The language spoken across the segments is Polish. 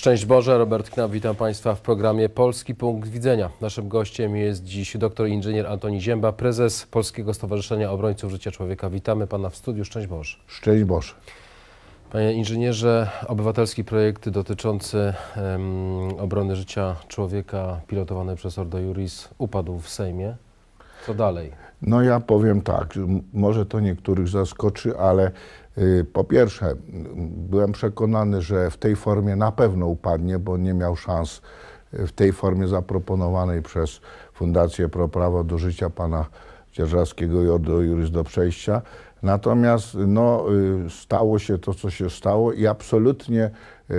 Szczęść Boże, Robert Knap, witam Państwa w programie Polski Punkt Widzenia. Naszym gościem jest dziś dr inżynier Antoni Zięba, prezes Polskiego Stowarzyszenia Obrońców Życia Człowieka. Witamy Pana w studiu, szczęść Boże. Szczęść Boże. Panie inżynierze, obywatelski projekt dotyczący um, obrony życia człowieka pilotowany przez Ordo Juris upadł w Sejmie. Co dalej? No ja powiem tak, może to niektórych zaskoczy, ale y, po pierwsze, byłem przekonany, że w tej formie na pewno upadnie, bo nie miał szans y, w tej formie zaproponowanej przez Fundację ProPrawo do Życia pana Dzierżawskiego i Ordo Juris do Przejścia. Natomiast no, y, stało się to, co się stało i absolutnie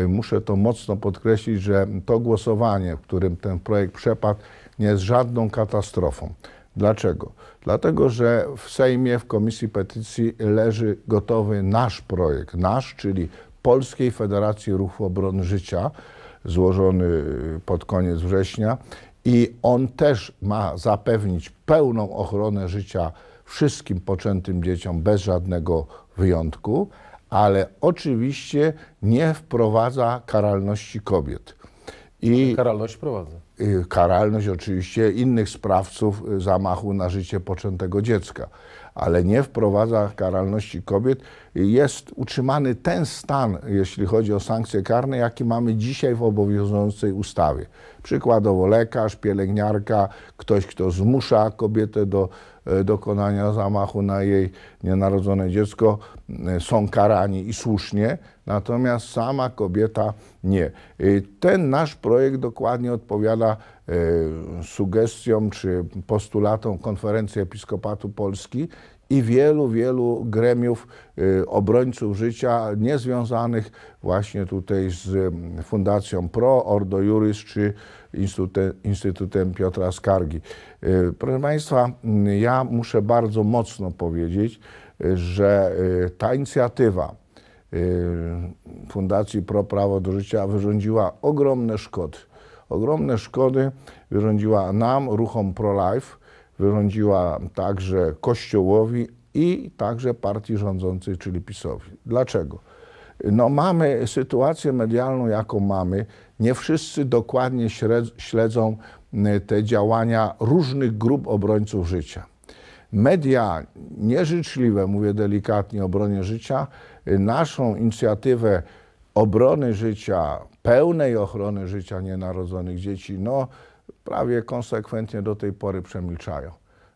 muszę to mocno podkreślić, że to głosowanie, w którym ten projekt przepadł, nie jest żadną katastrofą. Dlaczego? Dlatego, że w Sejmie, w Komisji Petycji leży gotowy nasz projekt, nasz, czyli Polskiej Federacji Ruchu Obrony Życia, złożony pod koniec września i on też ma zapewnić pełną ochronę życia wszystkim poczętym dzieciom bez żadnego wyjątku, ale oczywiście nie wprowadza karalności kobiet. I karalność wprowadza. Y, karalność oczywiście innych sprawców y, zamachu na życie poczętego dziecka, ale nie wprowadza karalności kobiet. Jest utrzymany ten stan, jeśli chodzi o sankcje karne, jaki mamy dzisiaj w obowiązującej ustawie. Przykładowo lekarz, pielęgniarka, ktoś, kto zmusza kobietę do E, dokonania zamachu na jej nienarodzone dziecko e, są karani i słusznie, natomiast sama kobieta nie. E, ten nasz projekt dokładnie odpowiada sugestiom czy postulatom Konferencji Episkopatu Polski, i wielu, wielu gremiów y, obrońców życia niezwiązanych właśnie tutaj z mm, Fundacją PRO, Ordo Juris czy Instytutem, Piotra Skargi. Y, proszę Państwa, mm, ja muszę bardzo mocno powiedzieć, y, że ta inicjatywa Fundacji Pro Prawo do Życia wyrządziła ogromne szkody. Ogromne szkody wyrządziła nam, ruchom pro-life, wyrządziła także Kościołowi i także partii rządzącej, czyli PiSowi. Dlaczego? No mamy sytuację medialną, jaką mamy. Nie wszyscy dokładnie śledzą te działania różnych grup obrońców życia. Media nieżyczliwe, mówię delikatnie, obronie życia, y, naszą inicjatywę obrony życia, pełnej ochrony życia nienarodzonych dzieci, no prawie konsekwentnie do tej pory przemilczają.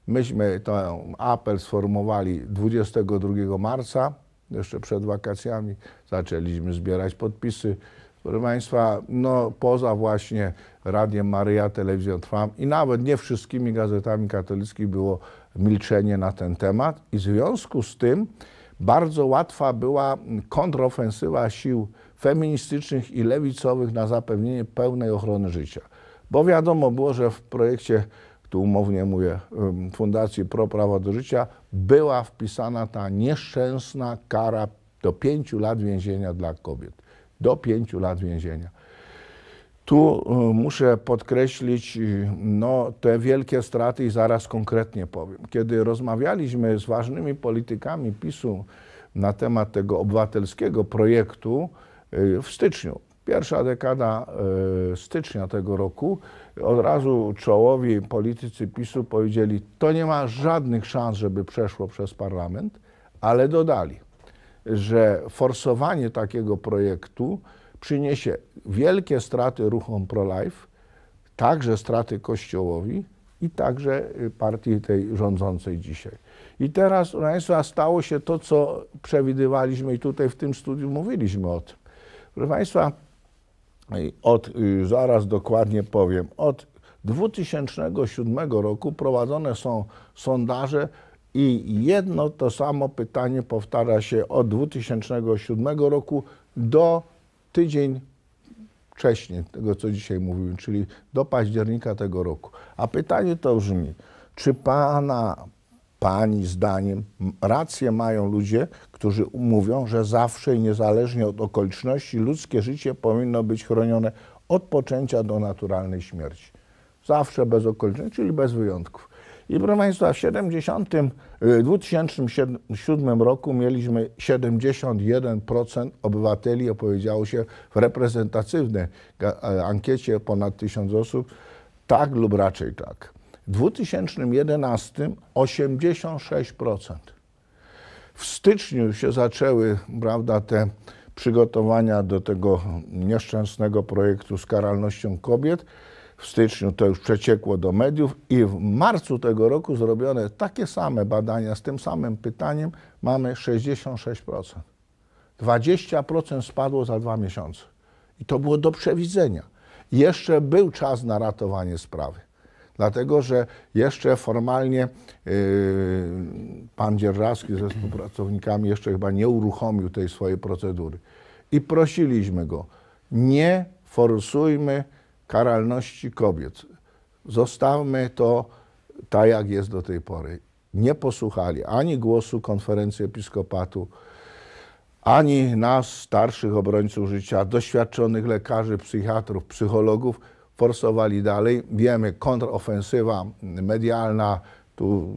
Myśmy ten apel sformułowali 22 marca, jeszcze przed wakacjami, zaczęliśmy zbierać podpisy. Proszę Państwa, no poza właśnie Radiem Maryja, Telewizją Trwam i nawet nie wszystkimi gazetami katolickimi było milczenie na ten temat i w związku z tym bardzo łatwa była kontrofensywa sił feministycznych i lewicowych na zapewnienie pełnej ochrony życia. Bo wiadomo było, że w projekcie, tu umownie mówię, Fundacji Pro Prawa do Życia była wpisana ta nieszczęsna kara do pięciu lat więzienia dla kobiet. Do pięciu lat więzienia. Tu e, muszę podkreślić e, no, te wielkie straty i zaraz konkretnie powiem. Kiedy rozmawialiśmy z ważnymi politykami PiSu na temat tego obywatelskiego projektu e, w styczniu, Pierwsza dekada e, stycznia tego roku od razu czołowi politycy PiSu powiedzieli, to nie ma żadnych szans, żeby przeszło przez parlament, ale dodali, że forsowanie takiego projektu przyniesie wielkie straty ruchom pro-life, także straty Kościołowi i także partii tej rządzącej dzisiaj. I teraz, proszę Państwa, stało się to, co przewidywaliśmy i tutaj w tym studiu mówiliśmy o tym. Proszę Państwa, od, y, zaraz dokładnie powiem, od 2007 roku prowadzone są sondaże i jedno to samo pytanie powtarza się od 2007 roku do tydzień wcześniej, tego co dzisiaj mówiłem, czyli do października tego roku. A pytanie to brzmi, czy Pana Pani zdaniem rację mają ludzie, którzy mówią, że zawsze i niezależnie od okoliczności ludzkie życie powinno być chronione od poczęcia do naturalnej śmierci. Zawsze bez okoliczności, czyli bez wyjątków. I proszę Państwa, w 70, 2007 y, roku mieliśmy 71% obywateli opowiedziało się w reprezentatywnej ankiecie ponad 1000 osób tak lub raczej tak. W 2011 86%. W styczniu się zaczęły, prawda, te przygotowania do tego nieszczęsnego projektu z karalnością kobiet. W styczniu to już przeciekło do mediów i w marcu tego roku zrobione takie same badania z tym samym pytaniem mamy 66%. 20% spadło za dwa miesiące. I to było do przewidzenia. Jeszcze był czas na ratowanie sprawy dlatego że jeszcze formalnie yy, pan Dzierżawski ze współpracownikami jeszcze chyba nie uruchomił tej swojej procedury. I prosiliśmy go, nie forsujmy karalności kobiet. Zostawmy to tak, jak jest do tej pory. Nie posłuchali ani głosu konferencji episkopatu, ani nas, starszych obrońców życia, doświadczonych lekarzy, psychiatrów, psychologów, forsowali dalej. Wiemy, kontrofensywa medialna, tu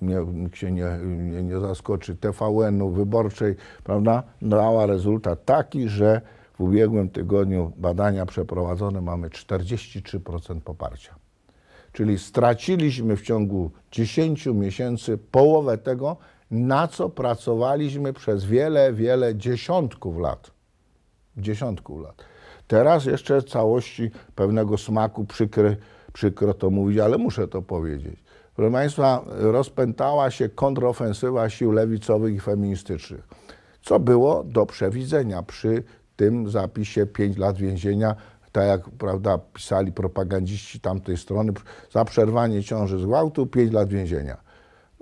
mnie, się nie, nie, nie zaskoczy, TVN-u, wyborczej, prawda, dała rezultat taki, że w ubiegłym tygodniu badania przeprowadzone mamy 43% poparcia. Czyli straciliśmy w ciągu 10 miesięcy połowę tego, na co pracowaliśmy przez wiele, wiele dziesiątków lat. Dziesiątków lat. Teraz jeszcze całości pewnego smaku, przykry, przykro to mówić, ale muszę to powiedzieć. Proszę Państwa, rozpętała się kontrofensywa sił lewicowych i feministycznych, co było do przewidzenia przy tym zapisie 5 lat więzienia, tak jak prawda, pisali propagandziści tamtej strony, za przerwanie ciąży z gwałtu 5 lat więzienia.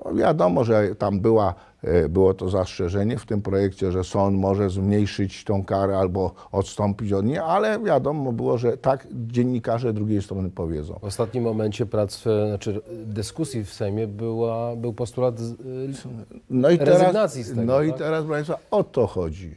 No wiadomo, że tam była E, było to zastrzeżenie w tym projekcie, że sąd może zmniejszyć tą karę albo odstąpić od niej, ale wiadomo było, że tak dziennikarze drugiej strony powiedzą. W ostatnim momencie prac, e, znaczy e, dyskusji w Sejmie była, był postulat no i rezygnacji z tego. No tak? i teraz, proszę Państwa, o to chodzi.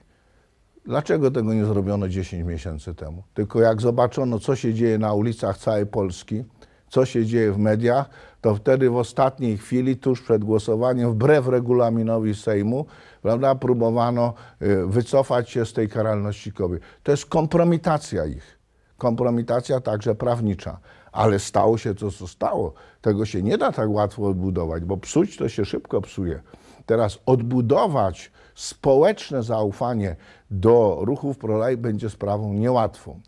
Dlaczego tego nie zrobiono 10 miesięcy temu? Tylko jak zobaczono, co się dzieje na ulicach całej Polski, co się dzieje w mediach, to wtedy w ostatniej chwili, tuż przed głosowaniem, wbrew regulaminowi Sejmu, prawda, próbowano y, wycofać się z tej karalności kobiet. To jest kompromitacja ich. Kompromitacja także prawnicza. Ale stało się to, co stało. Tego się nie da tak łatwo odbudować, bo psuć to się szybko psuje. Teraz odbudować społeczne zaufanie do ruchów prolaj będzie sprawą niełatwą.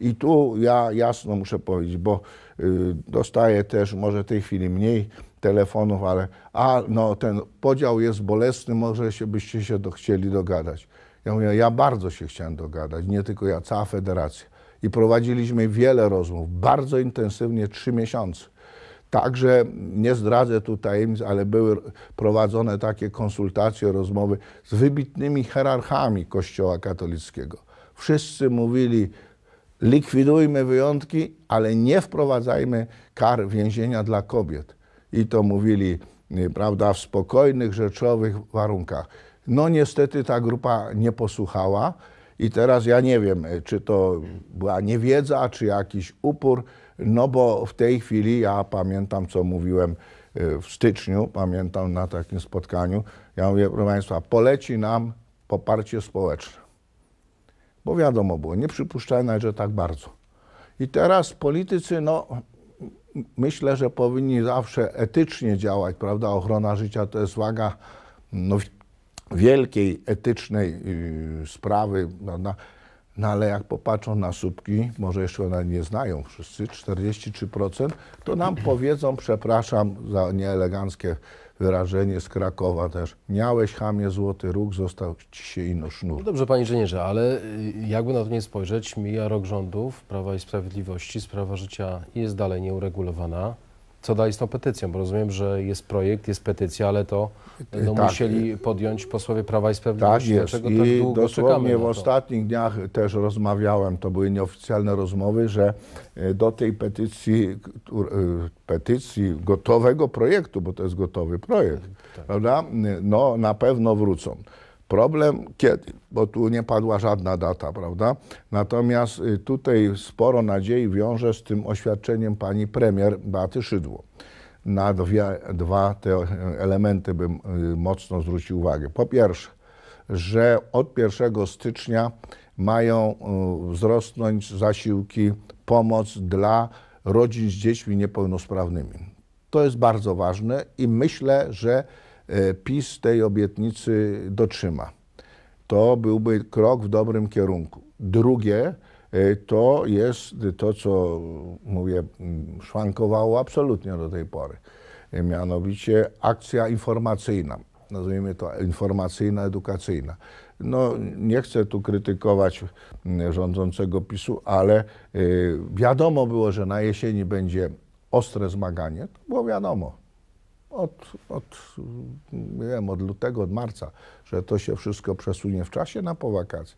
I tu ja jasno muszę powiedzieć, bo Y, dostaję też, może w tej chwili mniej telefonów, ale a no ten podział jest bolesny, może się, byście się do, chcieli dogadać. Ja mówię, ja bardzo się chciałem dogadać, nie tylko ja, cała federacja. I prowadziliśmy wiele rozmów, bardzo intensywnie, trzy miesiące. Także nie zdradzę tutaj, tajemnic, ale były prowadzone takie konsultacje, rozmowy z wybitnymi hierarchami Kościoła katolickiego. Wszyscy mówili, likwidujmy wyjątki, ale nie wprowadzajmy kar więzienia dla kobiet. I to mówili, y, prawda, w spokojnych, rzeczowych warunkach. No niestety ta grupa nie posłuchała i teraz ja nie wiem, y, czy to była niewiedza, czy jakiś upór, no bo w tej chwili ja pamiętam, co mówiłem y, w styczniu, pamiętam na takim spotkaniu, ja mówię, proszę Państwa, poleci nam poparcie społeczne bo wiadomo było, nie nawet, że tak bardzo. I teraz politycy, no myślę, że powinni zawsze etycznie działać, prawda? Ochrona życia to jest waga no, wielkiej etycznej yy, sprawy, prawda? No ale jak popatrzą na słupki, może jeszcze one nie znają wszyscy, 43%, to nam powiedzą, przepraszam za nieeleganckie wyrażenie z Krakowa też. Miałeś hamie złoty róg, został ci się ino sznur. No dobrze, panie inżynierze, ale y, jakby na to nie spojrzeć, mija rok rządów Prawa i Sprawiedliwości, sprawa życia jest dalej nieuregulowana co dalej z tą petycją? Bo rozumiem, że jest projekt, jest petycja, ale to będą y, no, tak. musieli podjąć posłowie Prawa i Sprawiedliwości. Tak jest. Tak I tak dosłownie w ostatnich dniach też rozmawiałem, to były nieoficjalne rozmowy, że y, do tej petycji, y, petycji gotowego projektu, bo to jest gotowy projekt, tak. prawda? No na pewno wrócą. Problem kiedy, bo tu nie padła żadna data, prawda? Natomiast y, tutaj sporo nadziei wiąże z tym oświadczeniem pani premier Beaty Szydło. Na dwie, dwa te e, elementy bym y, mocno zwrócił uwagę. Po pierwsze, że od 1 stycznia mają y, wzrosnąć zasiłki, pomoc dla rodzin z dziećmi niepełnosprawnymi. To jest bardzo ważne i myślę, że E, PiS tej obietnicy dotrzyma. To byłby krok w dobrym kierunku. Drugie, e, to jest to, co mówię, mm, szwankowało absolutnie do tej pory. E, mianowicie akcja informacyjna, nazwijmy to informacyjna, edukacyjna. No, nie chcę tu krytykować mm, rządzącego PiSu, ale wiadomo było, że na jesieni będzie ostre zmaganie. To było wiadomo od, od, nie wiem, od lutego, od marca, że to się wszystko przesunie w czasie na po wakacje.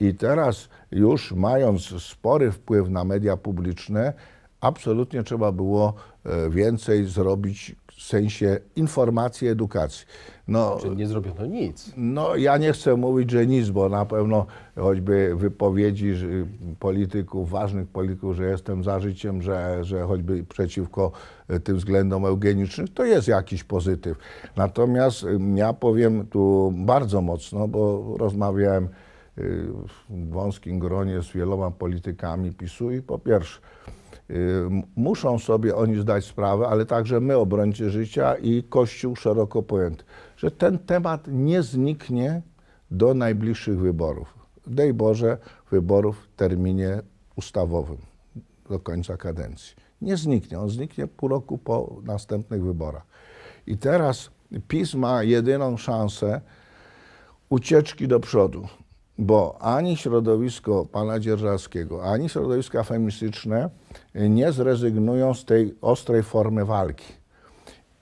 I teraz już mając spory wpływ na media publiczne, absolutnie trzeba było e, więcej zrobić w sensie informacji, edukacji. No, Czyli nie zrobiono nic. No ja nie chcę mówić, że nic, bo na pewno choćby wypowiedzi polityków, ważnych polityków, że jestem za życiem, że, że choćby przeciwko e, tym względom eugenicznym, to jest jakiś pozytyw. Natomiast mm, ja powiem tu bardzo mocno, bo rozmawiałem e, w wąskim gronie z wieloma politykami PiSu i po pierwsze, Muszą sobie oni zdać sprawę, ale także my, obrońcy życia i Kościół szeroko pojęty, że ten temat nie zniknie do najbliższych wyborów. Daj Boże, wyborów w terminie ustawowym do końca kadencji. Nie zniknie, on zniknie pół roku po następnych wyborach. I teraz PiS ma jedyną szansę ucieczki do przodu bo ani środowisko pana Dzierżawskiego, ani środowiska feministyczne nie zrezygnują z tej ostrej formy walki.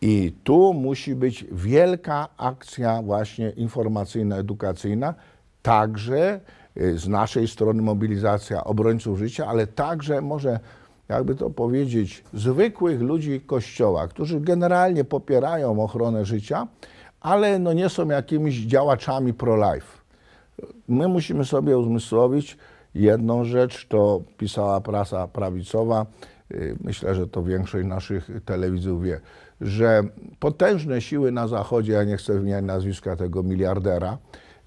I tu musi być wielka akcja właśnie informacyjna, edukacyjna, także y, z naszej strony mobilizacja obrońców życia, ale także może jakby to powiedzieć, zwykłych ludzi Kościoła, którzy generalnie popierają ochronę życia, ale no nie są jakimiś działaczami pro-life. My musimy sobie uzmysłowić jedną rzecz, to pisała prasa prawicowa, y, myślę, że to większość naszych telewizów wie, że potężne siły na Zachodzie, ja nie chcę wymieniać nazwiska tego miliardera,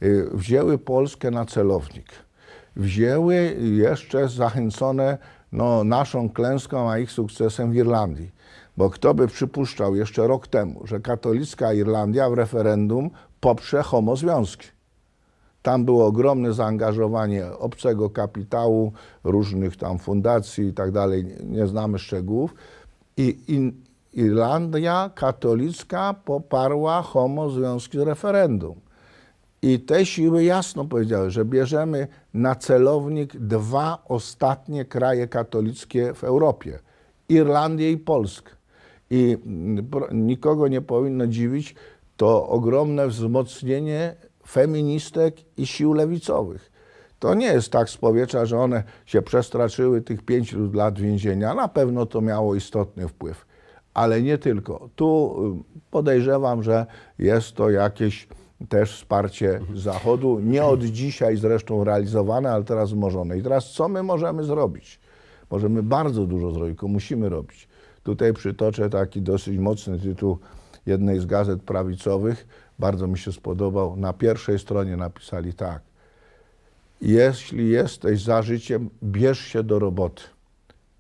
y, wzięły Polskę na celownik. Wzięły jeszcze zachęcone no, naszą klęską, a ich sukcesem w Irlandii. Bo kto by przypuszczał jeszcze rok temu, że katolicka Irlandia w referendum poprze homozwiązki. Tam było ogromne zaangażowanie obcego kapitału, różnych tam fundacji i tak dalej, nie znamy szczegółów. I, Irlandia katolicka poparła Homo z referendum. I te siły jasno powiedziały, że bierzemy na celownik dwa ostatnie kraje katolickie w Europie Irlandię i Polskę. I mm, nikogo nie powinno dziwić to ogromne wzmocnienie feministek i sił lewicowych. To nie jest tak z powietrza, że one się przestraczyły tych pięciu lat więzienia. Na pewno to miało istotny wpływ, ale nie tylko. Tu y, podejrzewam, że jest to jakieś też wsparcie Zachodu, nie od dzisiaj zresztą realizowane, ale teraz wzmożone. I teraz co my możemy zrobić? Możemy bardzo dużo zrobić, tylko musimy robić. Tutaj przytoczę taki dosyć mocny tytuł jednej z gazet prawicowych, bardzo mi się spodobał. Na pierwszej stronie napisali tak. Jeśli jesteś za życiem, bierz się do roboty.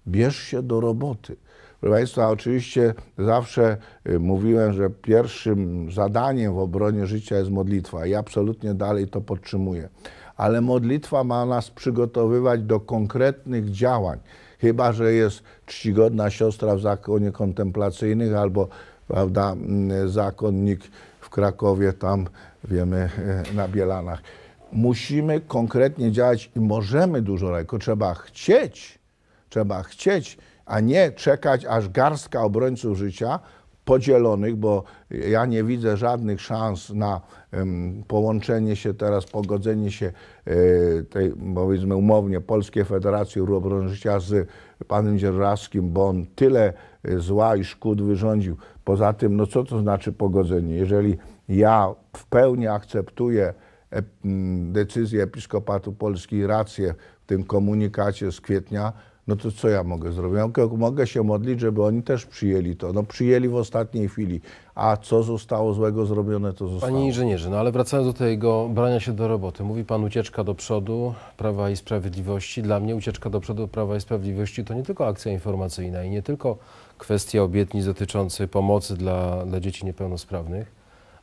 Bierz się do roboty. Proszę Państwa, oczywiście zawsze y, mówiłem, że pierwszym zadaniem w obronie życia jest modlitwa i absolutnie dalej to podtrzymuję. Ale modlitwa ma nas przygotowywać do konkretnych działań, chyba że jest czcigodna siostra w zakonie kontemplacyjnych albo prawda, mm, zakonnik Krakowie, tam wiemy e, na Bielanach. Musimy konkretnie działać i możemy dużo, tylko trzeba chcieć, trzeba chcieć, a nie czekać aż garstka obrońców życia podzielonych, bo ja nie widzę żadnych szans na połączenie się teraz, pogodzenie się e, tej, powiedzmy umownie, Polskiej Federacji Urobrożnicia z panem Dzierżawskim, bo on tyle e, zła i szkód wyrządził. Poza tym, no co to znaczy pogodzenie? Jeżeli ja w pełni akceptuję e, decyzję Episkopatu Polski i rację w tym komunikacie z kwietnia, no to co ja mogę zrobić? Ja mogę się modlić, żeby oni też przyjęli to. No przyjęli w ostatniej chwili, a co zostało złego zrobione, to zostało. Panie inżynierze, no ale wracając do tego brania się do roboty. Mówi pan ucieczka do przodu Prawa i Sprawiedliwości. Dla mnie ucieczka do przodu Prawa i Sprawiedliwości to nie tylko akcja informacyjna i nie tylko kwestia obietnic dotyczących pomocy dla, dla dzieci niepełnosprawnych,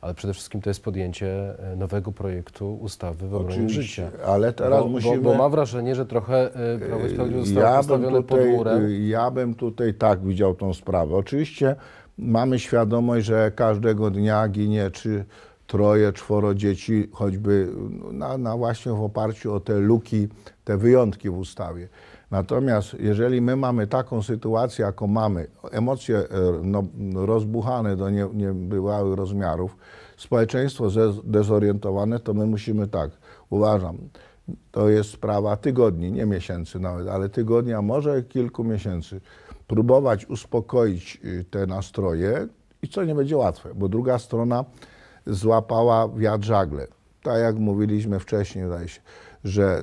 ale przede wszystkim to jest podjęcie e, nowego projektu ustawy w obronie życia. Ale teraz bo, musimy... Bo, bo mam wrażenie, że trochę e, Prawo i e, Sprawiedliwość zostało ja postawione tutaj, pod górę. Ja bym tutaj tak widział tą sprawę. Oczywiście mamy świadomość, że każdego dnia ginie czy troje, czworo dzieci, choćby no, na, na właśnie w oparciu o te luki, te wyjątki w ustawie. Natomiast jeżeli my mamy taką sytuację, jaką mamy, emocje e, no, rozbuchane do nie, niebywałych rozmiarów, społeczeństwo dezorientowane, to my musimy tak, uważam, to jest sprawa tygodni, nie miesięcy nawet, ale tygodnia, może kilku miesięcy, próbować uspokoić y, te nastroje i co nie będzie łatwe, bo druga strona złapała wiatr żagle. Tak jak mówiliśmy wcześniej, się, że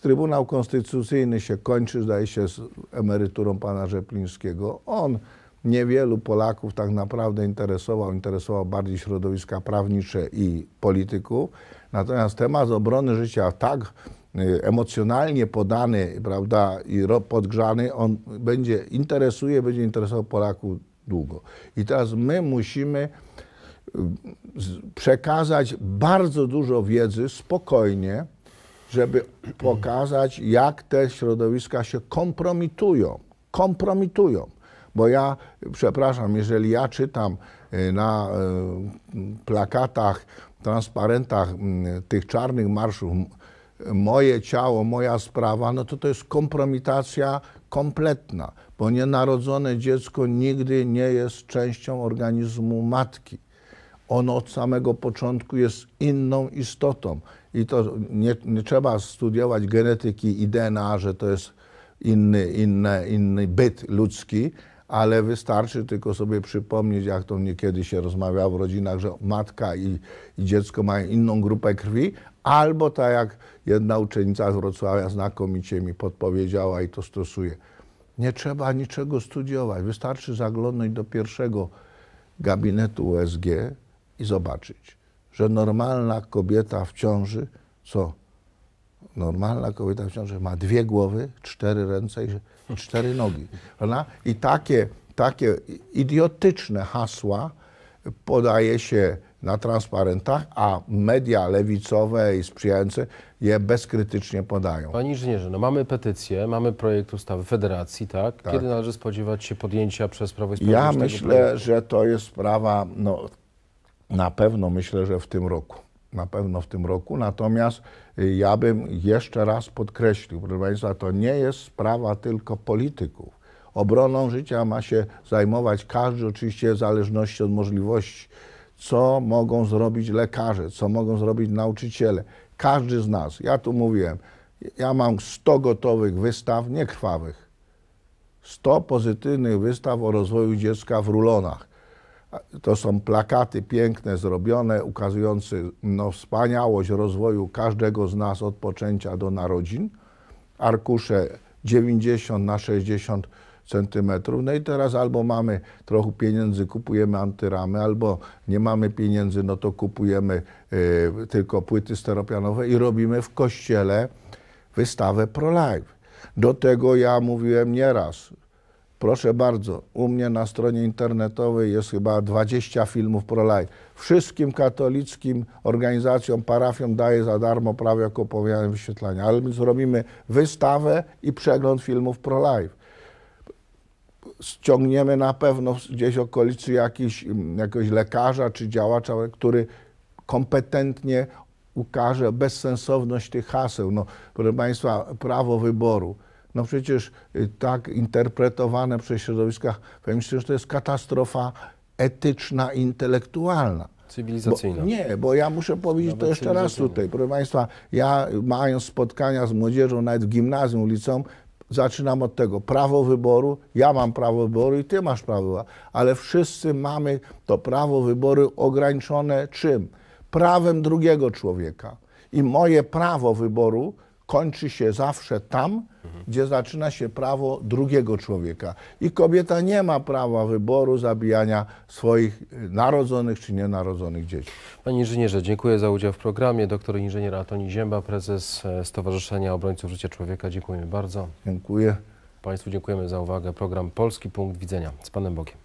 Trybunał Konstytucyjny się kończy, zdaje się, z emeryturą pana Rzeplińskiego. On niewielu Polaków tak naprawdę interesował, interesował bardziej środowiska prawnicze i polityków. Natomiast temat obrony życia tak y, emocjonalnie podany, prawda, i podgrzany, on będzie interesuje, będzie interesował Polaków długo. I teraz my musimy y, przekazać bardzo dużo wiedzy spokojnie, żeby pokazać, jak te środowiska się kompromitują. Kompromitują. Bo ja, przepraszam, jeżeli ja czytam y, na y, plakatach, transparentach mm, tych czarnych marszów moje ciało, moja sprawa, no to to jest kompromitacja kompletna, bo nienarodzone dziecko nigdy nie jest częścią organizmu matki. Ono od samego początku jest inną istotą i to nie, nie trzeba studiować genetyki i DNA, że to jest inny, inny, inny byt ludzki, ale wystarczy tylko sobie przypomnieć, jak to niekiedy się rozmawiało w rodzinach, że matka i, i, dziecko mają inną grupę krwi, albo tak jak jedna uczennica z Wrocławia znakomicie mi podpowiedziała i to stosuje. Nie trzeba niczego studiować, wystarczy zaglądnąć do pierwszego gabinetu USG i zobaczyć że normalna kobieta w ciąży, co? Normalna kobieta w ciąży ma dwie głowy, cztery ręce i cztery nogi. Prawda? I takie, takie idiotyczne hasła podaje się na transparentach, a media lewicowe i sprzyjające je bezkrytycznie podają. Panie inżynierze, no mamy petycję, mamy projekt ustawy federacji, tak? tak. Kiedy należy spodziewać się podjęcia przez Prawo i Sprawiedliwość? Ja myślę, projektu? że to jest sprawa no, na pewno myślę, że w tym roku. Na pewno w tym roku. Natomiast y, ja bym jeszcze raz podkreślił, proszę Państwa, to nie jest sprawa tylko polityków. Obroną życia ma się zajmować każdy, oczywiście w zależności od możliwości. Co mogą zrobić lekarze, co mogą zrobić nauczyciele. Każdy z nas, ja tu mówiłem, ja mam 100 gotowych wystaw, nie krwawych, 100 pozytywnych wystaw o rozwoju dziecka w rulonach. To są plakaty piękne, zrobione, ukazujące no, wspaniałość rozwoju każdego z nas od poczęcia do narodzin. Arkusze 90 na 60 centymetrów. No i teraz albo mamy trochę pieniędzy, kupujemy antyramy, albo nie mamy pieniędzy, no to kupujemy y, tylko płyty steropianowe i robimy w kościele wystawę pro Do tego ja mówiłem nieraz, Proszę bardzo, u mnie na stronie internetowej jest chyba 20 filmów pro-life. Wszystkim katolickim organizacjom, parafiom daję za darmo prawie jako opowiadanie wyświetlania, ale my zrobimy wystawę i przegląd filmów pro-life. Ściągniemy na pewno gdzieś okolicy jakiś, mm, jakiegoś lekarza czy działacza, który kompetentnie ukaże bezsensowność tych haseł. No, proszę Państwa, prawo wyboru. No przecież y, tak interpretowane przez środowiska feministyczne, że to jest katastrofa etyczna, intelektualna. Cywilizacyjna. Bo, nie, bo ja muszę powiedzieć Nawet to jeszcze raz tutaj. Proszę Państwa, ja mając spotkania z młodzieżą, nawet w gimnazjum, liceum, zaczynam od tego. Prawo wyboru, ja mam prawo wyboru i ty masz prawo wyboru. Ale wszyscy mamy to prawo wyboru ograniczone czym? Prawem drugiego człowieka. I moje prawo wyboru kończy się zawsze tam, gdzie zaczyna się prawo drugiego człowieka. I kobieta nie ma prawa wyboru zabijania swoich narodzonych czy nienarodzonych dzieci. Panie inżynierze, dziękuję za udział w programie. Doktor inżynier Antoni Zięba, prezes e, Stowarzyszenia Obrońców Życia Człowieka. Dziękujemy bardzo. Dziękuję. Państwu dziękujemy za uwagę. Program Polski Punkt Widzenia. Z Panem Bogiem.